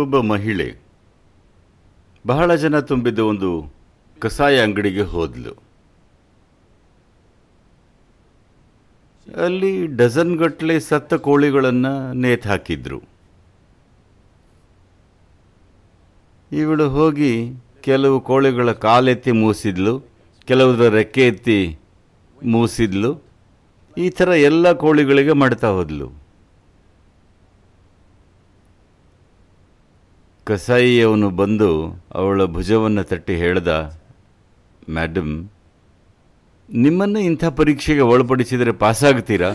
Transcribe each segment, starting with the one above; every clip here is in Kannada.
ಒಬ್ಬ ಮಹಿಳೆ ಬಹಳ ಜನ ತುಂಬಿದ್ದ ಒಂದು ಕಸಾಯ ಅಂಗಡಿಗೆ ಹೋದ್ಲು ಅಲ್ಲಿ ಡಜನ್ ಗಟ್ಟಲೆ ಸತ್ತ ಕೋಳಿಗಳನ್ನು ನೇತು ಹಾಕಿದ್ರು ಇವಳು ಹೋಗಿ ಕೆಲವು ಕೋಳಿಗಳ ಕಾಲೆತ್ತಿ ಮೂಸಿದ್ಲು ಕೆಲವರ ರೆಕ್ಕೆ ಎತ್ತಿ ಮೂಸಿದ್ಲು ಈ ಥರ ಎಲ್ಲ ಕೋಳಿಗಳಿಗೆ ಮಾಡ್ತಾ ಹೋದ್ಲು ಕಸಾಯಿಯವನು ಬಂದು ಅವಳ ಭುಜವನ್ನು ತಟ್ಟಿ ಹೇಳ್ದ ಮ್ಯಾಡಮ್ ನಿಮ್ಮನ್ನು ಇಂಥ ಪರೀಕ್ಷೆಗೆ ಒಳಪಡಿಸಿದರೆ ಪಾಸಾಗ್ತೀರಾ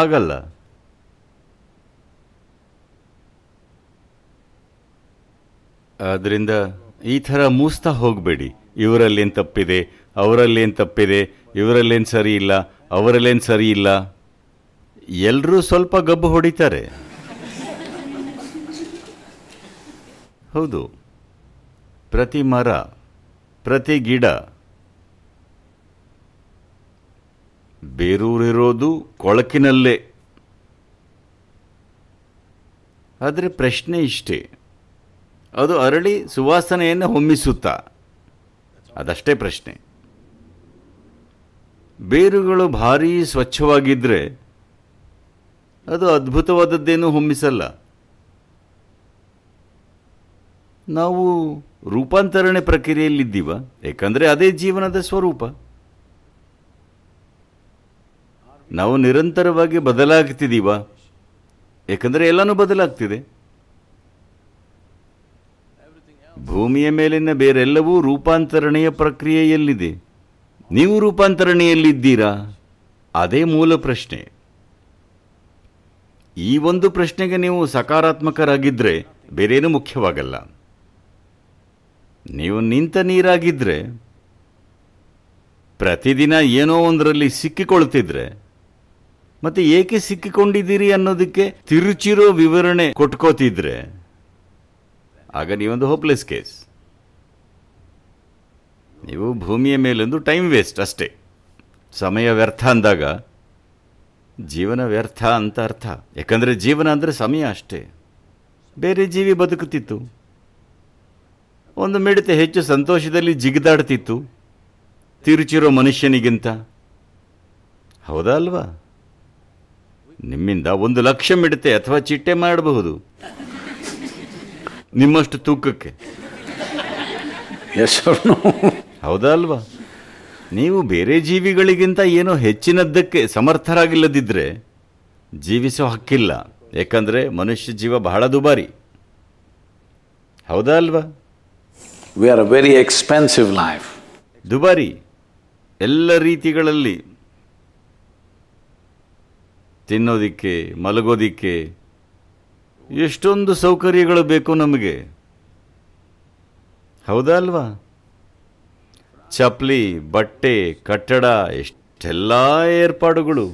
ಆಗಲ್ಲ ಆದ್ದರಿಂದ ಈ ಥರ ಮೂಸ್ತಾ ಹೋಗಬೇಡಿ ಇವರಲ್ಲೇನು ತಪ್ಪಿದೆ ಅವರಲ್ಲೇನು ತಪ್ಪಿದೆ ಇವರಲ್ಲೇನು ಸರಿ ಇಲ್ಲ ಅವರಲ್ಲೇನು ಸರಿ ಇಲ್ಲ ಎಲ್ಲರೂ ಸ್ವಲ್ಪ ಗಬ್ಬು ಹೊಡಿತಾರೆ ಹೌದು ಪ್ರತಿ ಮರ ಪ್ರತಿ ಗಿಡ ಬೇರೂರಿರೋದು ಕೊಳಕಿನಲ್ಲೇ ಆದರೆ ಪ್ರಶ್ನೆ ಇಷ್ಟೇ ಅದು ಅರಳಿ ಸುವಾಸನೆಯನ್ನು ಹೊಮ್ಮಿಸುತ್ತಾ ಅದಷ್ಟೇ ಪ್ರಶ್ನೆ ಬೇರುಗಳು ಭಾರೀ ಸ್ವಚ್ಛವಾಗಿದ್ದರೆ ಅದು ಅದ್ಭುತವಾದದ್ದೇನು ಹೊಮ್ಮಿಸಲ್ಲ ನಾವು ರೂಪಾಂತರಣೆ ಪ್ರಕ್ರಿಯೆಯಲ್ಲಿದ್ದೀವ ಏಕೆಂದರೆ ಅದೇ ಜೀವನದ ಸ್ವರೂಪ ನಾವು ನಿರಂತರವಾಗಿ ಬದಲಾಗ್ತಿದ್ದೀವ ಏಕೆಂದರೆ ಎಲ್ಲನೂ ಬದಲಾಗ್ತಿದೆ ಭೂಮಿಯ ಮೇಲಿನ ಬೇರೆಲ್ಲವೂ ರೂಪಾಂತರಣೆಯ ಪ್ರಕ್ರಿಯೆಯಲ್ಲಿದೆ ನೀವು ರೂಪಾಂತರಣೆಯಲ್ಲಿದ್ದೀರಾ ಅದೇ ಮೂಲ ಪ್ರಶ್ನೆ ಈ ಒಂದು ಪ್ರಶ್ನೆಗೆ ನೀವು ಸಕಾರಾತ್ಮಕರಾಗಿದ್ದರೆ ಬೇರೇನು ಮುಖ್ಯವಾಗಲ್ಲ ನೀವು ನಿಂತ ನೀರಾಗಿದ್ದರೆ ಪ್ರತಿದಿನ ಏನೋ ಒಂದರಲ್ಲಿ ಸಿಕ್ಕಿಕೊಳ್ತಿದ್ರೆ ಮತ್ತೆ ಏಕೆ ಸಿಕ್ಕಿಕೊಂಡಿದ್ದೀರಿ ಅನ್ನೋದಕ್ಕೆ ತಿರುಚಿರೋ ವಿವರಣೆ ಕೊಟ್ಕೋತಿದ್ರೆ ಆಗ ನೀವೊಂದು ಹೋಪ್ಲೆಸ್ ಕೇಸ್ ನೀವು ಭೂಮಿಯ ಮೇಲೊಂದು ಟೈಮ್ ವೇಸ್ಟ್ ಅಷ್ಟೇ ಸಮಯ ವ್ಯರ್ಥ ಅಂದಾಗ ಜೀವನ ವ್ಯರ್ಥ ಅಂತ ಅರ್ಥ ಯಾಕಂದರೆ ಜೀವನ ಅಂದರೆ ಸಮಯ ಅಷ್ಟೇ ಬೇರೆ ಜೀವಿ ಬದುಕುತ್ತಿತ್ತು ಒಂದು ಮಿಡತೆ ಹೆಚ್ಚು ಸಂತೋಷದಲ್ಲಿ ಜಿಗಿದಾಡ್ತಿತ್ತು ತಿರುಚಿರೋ ಮನುಷ್ಯನಿಗಿಂತ ಹೌದಾ ಅಲ್ವಾ ನಿಮ್ಮಿಂದ ಒಂದು ಲಕ್ಷ ಮಿಡತೆ ಅಥವಾ ಚಿಟ್ಟೆ ಮಾಡಬಹುದು ನಿಮ್ಮಷ್ಟು ತೂಕಕ್ಕೆ ಹೌದಾ ಅಲ್ವಾ ನೀವು ಬೇರೆ ಜೀವಿಗಳಿಗಿಂತ ಏನೋ ಹೆಚ್ಚಿನದ್ದಕ್ಕೆ ಸಮರ್ಥರಾಗಿಲ್ಲದಿದ್ದರೆ ಜೀವಿಸೋ ಹಕ್ಕಿಲ್ಲ ಯಾಕಂದರೆ ಮನುಷ್ಯ ಜೀವ ಬಹಳ ದುಬಾರಿ ಹೌದಾ ಅಲ್ವಾ we are a very expensive life ದುಬಾರಿ ಎಲ್ಲ ರೀತಿಗಳಲ್ಲಿ ತಿನ್ನೋದಿಕ್ಕೆ ಮಲಗೋದಿಕ್ಕೆ ಎಷ್ಟೊಂದು ಸೌಕರ್ಯಗಳು ಬೇಕು ನಮಗೆ ಹೌದಾ ಅಲ್ವಾ ಚಪ್ಲಿ ಬಟ್ಟೆ ಕಟ್ಟಡ ಎಷ್ಟೆಲ್ಲ ಏರ್ಪಾಡುಗಳು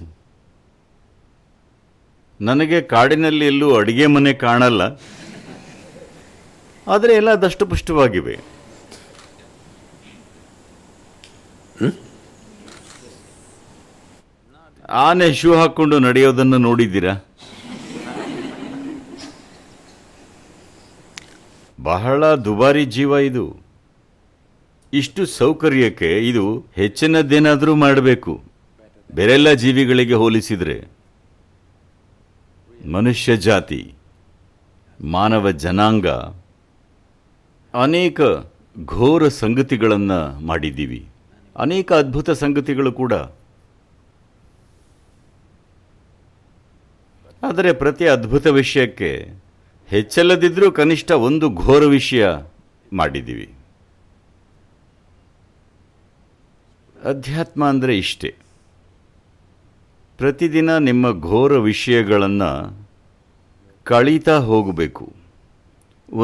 ನನಗೆ ಕಾಡಿನಲ್ಲಿ ಎಲ್ಲೂ ಅಡುಗೆ ಮನೆ ಕಾಣಲ್ಲ ಆದರೆ ಎಲ್ಲ ದಷ್ಟಪುಷ್ಟವಾಗಿವೆ ಆನೆ ಶೂ ಹಾಕ್ಕೊಂಡು ನಡೆಯೋದನ್ನು ನೋಡಿದ್ದೀರಾ ಬಹಳ ದುಬಾರಿ ಜೀವ ಇದು ಇಷ್ಟು ಸೌಕರ್ಯಕ್ಕೆ ಇದು ಹೆಚ್ಚಿನದ್ದೇನಾದರೂ ಮಾಡಬೇಕು ಬೇರೆಲ್ಲ ಜೀವಿಗಳಿಗೆ ಹೋಲಿಸಿದರೆ ಮನುಷ್ಯ ಜಾತಿ ಮಾನವ ಜನಾಂಗ ಅನೇಕ ಘೋರ ಸಂಗತಿಗಳನ್ನು ಮಾಡಿದ್ದೀವಿ ಅನೇಕ ಅದ್ಭುತ ಸಂಗತಿಗಳು ಕೂಡ ಆದರೆ ಪ್ರತಿ ಅದ್ಭುತ ವಿಷಯಕ್ಕೆ ಹೆಚ್ಚಲ್ಲದಿದ್ದರೂ ಕನಿಷ್ಠ ಒಂದು ಘೋರ ವಿಷಯ ಮಾಡಿದ್ದೀವಿ ಅಧ್ಯಾತ್ಮ ಅಂದರೆ ಇಷ್ಟೇ ಪ್ರತಿದಿನ ನಿಮ್ಮ ಘೋರ ವಿಷಯಗಳನ್ನು ಕಳೀತಾ ಹೋಗಬೇಕು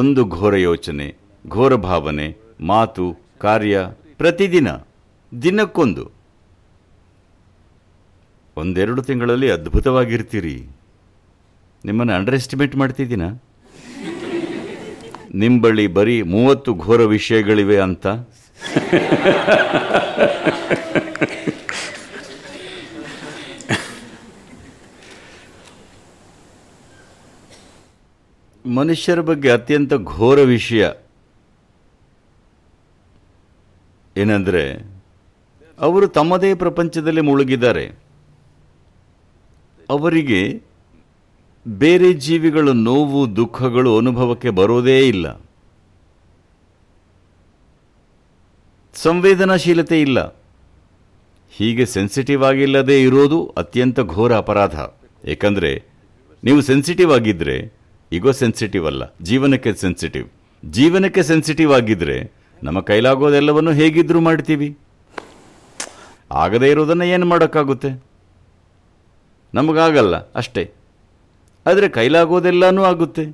ಒಂದು ಘೋರ ಯೋಚನೆ ಘೋರ ಭಾವನೆ ಮಾತು ಕಾರ್ಯ ಪ್ರತಿದಿನ ದಿನಕ್ಕೊಂದು ಒಂದೆರಡು ತಿಂಗಳಲ್ಲಿ ಅದ್ಭುತವಾಗಿರ್ತೀರಿ ನಿಮ್ಮನ್ನು ಅಂಡರ್ ಎಸ್ಟಿಮೇಟ್ ಮಾಡ್ತಿದ್ದೀನ ನಿಮ್ಮ ಬಳಿ ಬರೀ ಮೂವತ್ತು ಘೋರ ವಿಷಯಗಳಿವೆ ಅಂತ ಮನುಷ್ಯರ ಬಗ್ಗೆ ಅತ್ಯಂತ ಘೋರ ವಿಷಯ ಏನಂದರೆ ಅವರು ತಮ್ಮದೇ ಪ್ರಪಂಚದಲ್ಲಿ ಮುಳುಗಿದ್ದಾರೆ ಅವರಿಗೆ ಬೇರೆ ಜೀವಿಗಳ ನೋವು ದುಃಖಗಳು ಅನುಭವಕ್ಕೆ ಬರೋದೇ ಇಲ್ಲ ಸಂವೇದನಾಶೀಲತೆ ಇಲ್ಲ ಹೀಗೆ ಸೆನ್ಸಿಟಿವ್ ಆಗಿಲ್ಲದೆ ಇರೋದು ಅತ್ಯಂತ ಘೋರ ಅಪರಾಧ ಏಕೆಂದರೆ ನೀವು ಸೆನ್ಸಿಟಿವ್ ಆಗಿದ್ದರೆ ಈಗೋ ಸೆನ್ಸಿಟಿವ್ ಅಲ್ಲ ಜೀವನಕ್ಕೆ ಸೆನ್ಸಿಟಿವ್ ಜೀವನಕ್ಕೆ ಸೆನ್ಸಿಟಿವ್ ಆಗಿದ್ದರೆ ನಮ್ಮ ಕೈಲಾಗೋದೆಲ್ಲವನ್ನು ಹೇಗಿದ್ರೂ ಮಾಡ್ತೀವಿ ಆಗದೇ ಇರೋದನ್ನು ಏನು ಮಾಡೋಕ್ಕಾಗುತ್ತೆ ನಮಗಾಗಲ್ಲ ಅಷ್ಟೇ ಆದರೆ ಕೈಲಾಗೋದೆಲ್ಲನೂ ಆಗುತ್ತೆ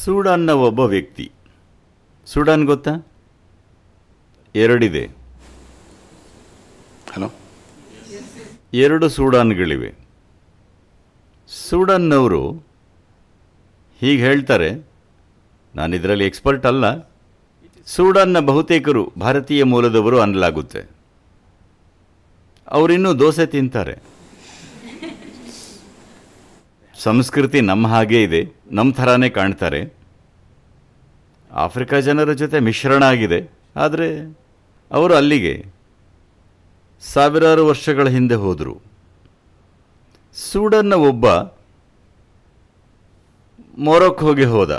ಸೂಡನ್ನ ಒಬ್ಬ ವ್ಯಕ್ತಿ ಸೂಡಾನ್ ಗೊತ್ತಾ ಎರಡಿದೆ ಹಲೋ ಎರಡು ಸೂಡಾನ್ಗಳಿವೆ ಸೂಡನ್ನವರು ಹೀಗೆ ಹೇಳ್ತಾರೆ ನಾನು ಇದರಲ್ಲಿ ಎಕ್ಸ್ಪರ್ಟ್ ಅಲ್ಲ ಸೂಡಾನ್ನ ಬಹುತೇಕರು ಭಾರತೀಯ ಮೂಲದವರು ಅನ್ನಲಾಗುತ್ತೆ ಅವರಿನ್ನೂ ದೋಸೆ ತಿಂತಾರೆ ಸಂಸ್ಕೃತಿ ನಮ್ಮ ಹಾಗೆ ಇದೆ ನಮ್ಮ ಥರಾನೇ ಕಾಣ್ತಾರೆ ಆಫ್ರಿಕಾ ಜನರ ಜೊತೆ ಮಿಶ್ರಣ ಆಗಿದೆ ಆದರೆ ಅವರು ಅಲ್ಲಿಗೆ ಸಾವಿರಾರು ವರ್ಷಗಳ ಹಿಂದೆ ಹೋದರು ಸೂಡನ್ನ ಒಬ್ಬ ಹೋಗಿ ಹೋದ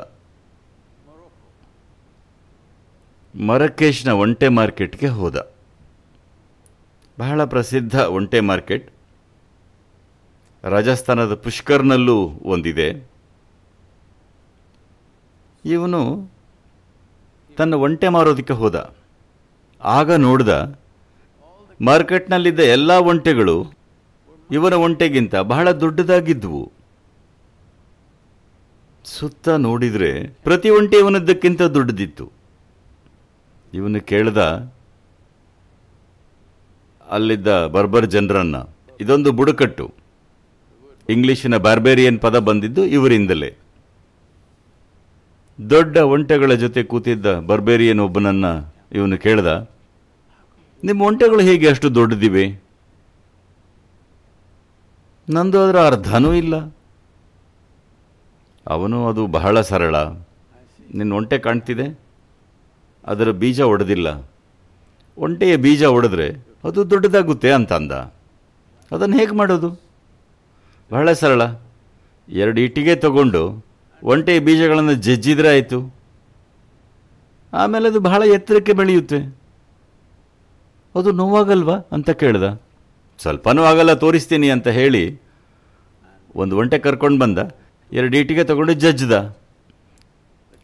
ಮರಕೇಶ್ನ ಒಂಟೆ ಮಾರ್ಕೆಟ್ಗೆ ಹೋದ ಬಹಳ ಪ್ರಸಿದ್ಧ ಒಂಟೆ ಮಾರ್ಕೆಟ್ ರಾಜಸ್ಥಾನದ ಪುಷ್ಕರ್ನಲ್ಲೂ ಒಂದಿದೆ ಇವನು ತನ್ನ ಒಂಟೆ ಮಾರೋದಕ್ಕೆ ಹೋದ ಆಗ ನೋಡ್ದ ಮಾರ್ಕೆಟ್ನಲ್ಲಿದ್ದ ಎಲ್ಲ ಒಂಟೆಗಳು ಇವನ ಒಂಟೆಗಿಂತ ಬಹಳ ದೊಡ್ಡದಾಗಿದ್ವು ಸುತ್ತ ನೋಡಿದರೆ ಪ್ರತಿ ಒಂಟೆ ಇವನದ್ದಕ್ಕಿಂತ ದೊಡ್ಡದಿತ್ತು ಇವನು ಕೇಳ್ದ ಅಲ್ಲಿದ್ದ ಬರ್ಬರ್ ಜನರನ್ನ ಇದೊಂದು ಬುಡಕಟ್ಟು ಇಂಗ್ಲೀಷಿನ ಬಾರ್ಬೇರಿಯನ್ ಪದ ಬಂದಿದ್ದು ಇವರಿಂದಲೇ ದೊಡ್ಡ ಒಂಟೆಗಳ ಜೊತೆ ಕೂತಿದ್ದ ಬರ್ಬೇರಿಯನ್ ಒಬ್ಬನನ್ನು ಇವನು ಕೇಳ್ದ ನಿಮ್ಮ ಒಂಟೆಗಳು ಹೇಗೆ ಅಷ್ಟು ದೊಡ್ಡದಿವೆ ನಂದು ಅದರ ಅರ್ಧನೂ ಇಲ್ಲ ಅವನು ಅದು ಬಹಳ ಸರಳ ನಿನ್ನ ಒಂಟೆ ಕಾಣ್ತಿದೆ ಅದರ ಬೀಜ ಒಡೆದಿಲ್ಲ ಒಂಟೆಯ ಬೀಜ ಒಡೆದ್ರೆ ಅದು ದೊಡ್ಡದಾಗುತ್ತೆ ಅಂತ ಅಂದ ಅದನ್ನು ಹೇಗೆ ಮಾಡೋದು ಬಹಳ ಸರಳ ಎರಡು ಇಟ್ಟಿಗೆ ತಗೊಂಡು ಒಂಟೆ ಬೀಜಗಳನ್ನು ಜಜ್ಜಿದ್ರೆ ಆಯಿತು ಆಮೇಲೆ ಅದು ಬಹಳ ಎತ್ತರಕ್ಕೆ ಬೆಳೆಯುತ್ತೆ ಅದು ನೋವಾಗಲ್ವಾ ಅಂತ ಕೇಳ್ದ ಸ್ವಲ್ಪನೂ ಆಗಲ್ಲ ತೋರಿಸ್ತೀನಿ ಅಂತ ಹೇಳಿ ಒಂದು ಒಂಟೆ ಕರ್ಕೊಂಡು ಬಂದ ಎರಡು ಈಟಿಗೆ ತಗೊಂಡು ಜಜ್ಜದ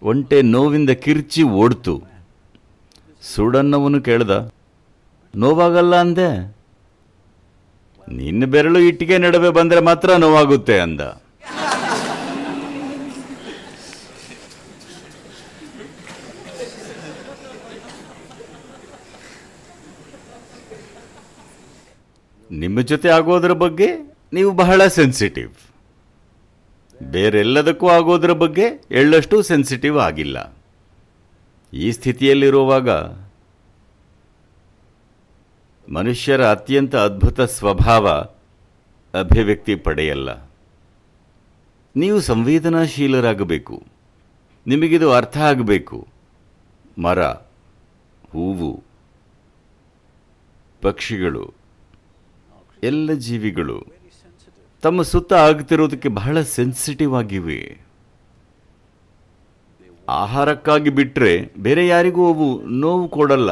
ಒಂಟೆ ನೋವಿಂದ ಕಿರ್ಚಿ ಓಡ್ತು ಸುಡನ್ನವನು ಕೇಳ್ದ ನೋವಾಗಲ್ಲ ಅಂದೆ ನಿನ್ನ ಬೆರಳು ಇಟ್ಟಿಗೆ ನಡುವೆ ಬಂದರೆ ಮಾತ್ರ ನೋವಾಗುತ್ತೆ ಅಂದ ನಿಮ್ಮ ಜೊತೆ ಆಗೋದ್ರ ಬಗ್ಗೆ ನೀವು ಬಹಳ ಸೆನ್ಸಿಟಿವ್ ಬೇರೆಲ್ಲದಕ್ಕೂ ಆಗೋದ್ರ ಬಗ್ಗೆ ಎಳ್ಳಷ್ಟು ಸೆನ್ಸಿಟಿವ್ ಆಗಿಲ್ಲ ಈ ಸ್ಥಿತಿಯಲ್ಲಿರುವಾಗ ಮನುಷ್ಯರ ಅತ್ಯಂತ ಅದ್ಭುತ ಸ್ವಭಾವ ಅಭಿವ್ಯಕ್ತಿ ಪಡೆಯಲ್ಲ ನೀವು ಸಂವೇದನಾಶೀಲರಾಗಬೇಕು ನಿಮಗಿದು ಅರ್ಥ ಆಗಬೇಕು ಮರ ಹೂವು ಪಕ್ಷಿಗಳು ಎಲ್ಲ ಜೀವಿಗಳು ತಮ್ಮ ಸುತ್ತ ಆಗ್ತಿರೋದಕ್ಕೆ ಬಹಳ ಸೆನ್ಸಿಟಿವ್ ಆಗಿವೆ ಆಹಾರಕ್ಕಾಗಿ ಬಿಟ್ಟರೆ ಬೇರೆ ಯಾರಿಗೂ ಅವು ನೋವು ಕೊಡಲ್ಲ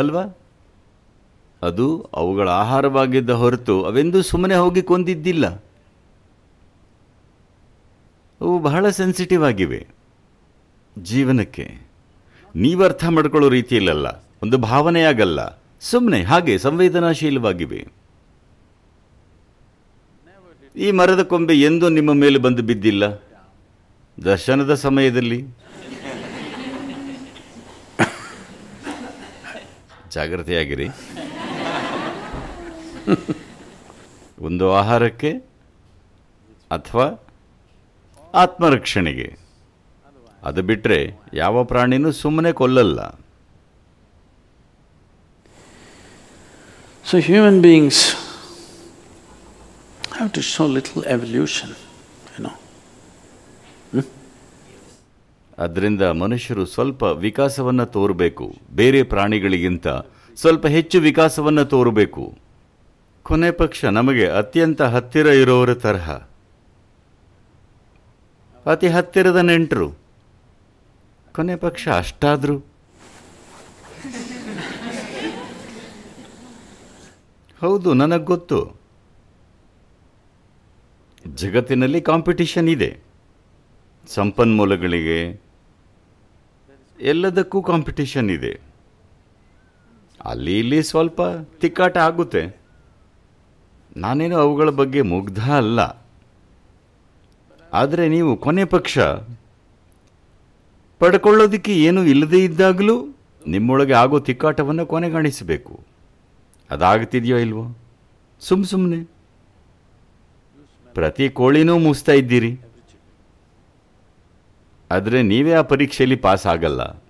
ಅಲ್ವಾ ಅದು ಅವುಗಳ ಆಹಾರವಾಗಿದ್ದ ಹೊರತು ಅವೆಂದೂ ಸುಮ್ಮನೆ ಹೋಗಿ ಕೊಂದಿದ್ದಿಲ್ಲ ಅವು ಬಹಳ ಸೆನ್ಸಿಟಿವ್ ಆಗಿವೆ ಜೀವನಕ್ಕೆ ನೀವರ್ಥ ಮಾಡ್ಕೊಳ್ಳೋ ರೀತಿಯಲ್ಲ ಒಂದು ಭಾವನೆಯಾಗಲ್ಲ ಸುಮ್ಮನೆ ಹಾಗೆ ಸಂವೇದನಾಶೀಲವಾಗಿವೆ ಈ ಮರದ ಕೊಂಬೆ ಎಂದೂ ನಿಮ್ಮ ಮೇಲೆ ಬಂದು ಬಿದ್ದಿಲ್ಲ ದರ್ಶನದ ಸಮಯದಲ್ಲಿ ಜಾಗ್ರತೆಯಾಗಿರಿ ಒಂದು ಆಹಾರಕ್ಕೆ ಅಥವಾ ಆತ್ಮರಕ್ಷಣೆಗೆ ಅದು ಬಿಟ್ಟರೆ ಯಾವ ಪ್ರಾಣಿನೂ ಸುಮ್ಮನೆ ಕೊಲ್ಲಲ್ಲ So human beings have to show little evolution, you know. Hmm? ಅದರಿಂದ ಮನುಷ್ಯರು ಸ್ವಲ್ಪ ವಿಕಾಸವನ್ನು ತೋರಬೇಕು ಬೇರೆ ಪ್ರಾಣಿಗಳಿಗಿಂತ ಸ್ವಲ್ಪ ಹೆಚ್ಚು ವಿಕಾಸವನ್ನು ತೋರಬೇಕು ಕೊನೆ ಪಕ್ಷ ನಮಗೆ ಅತ್ಯಂತ ಹತ್ತಿರ ಇರೋರ ತರಹ ಅತಿ ಹತ್ತಿರದ ನೆಂಟರು ಕೊನೆ ಪಕ್ಷ ಅಷ್ಟಾದರೂ ಹೌದು ನನಗೆ ಗೊತ್ತು ಜಗತ್ತಿನಲ್ಲಿ ಕಾಂಪಿಟಿಷನ್ ಇದೆ ಸಂಪನ್ಮೂಲಗಳಿಗೆ ಎಲ್ಲದಕ್ಕೂ ಕಾಂಪಿಟಿಷನ್ ಇದೆ ಅಲ್ಲಿ ಇಲ್ಲಿ ಸ್ವಲ್ಪ ತಿಕ್ಕಾಟ ಆಗುತ್ತೆ ನಾನೇನು ಅವುಗಳ ಬಗ್ಗೆ ಮುಗ್ಧ ಅಲ್ಲ ಆದರೆ ನೀವು ಕೊನೆ ಪಕ್ಷ ಪಡ್ಕೊಳ್ಳೋದಕ್ಕೆ ಏನೂ ಇಲ್ಲದೇ ಇದ್ದಾಗಲೂ ನಿಮ್ಮೊಳಗೆ ಆಗೋ ತಿಕ್ಕಾಟವನ್ನು ಕೊನೆಗಾಣಿಸಬೇಕು ಅದಾಗ್ತಿದೆಯೋ ಇಲ್ವೋ ಸುಮ್ ಸುಮ್ಮನೆ ಪ್ರತಿ ಕೋಳಿನೂ ಮುಸ್ತಾ ಇದ್ದೀರಿ ಆದರೆ ನೀವೇ ಆ ಪರೀಕ್ಷೆಯಲ್ಲಿ ಪಾಸ್ ಆಗಲ್ಲ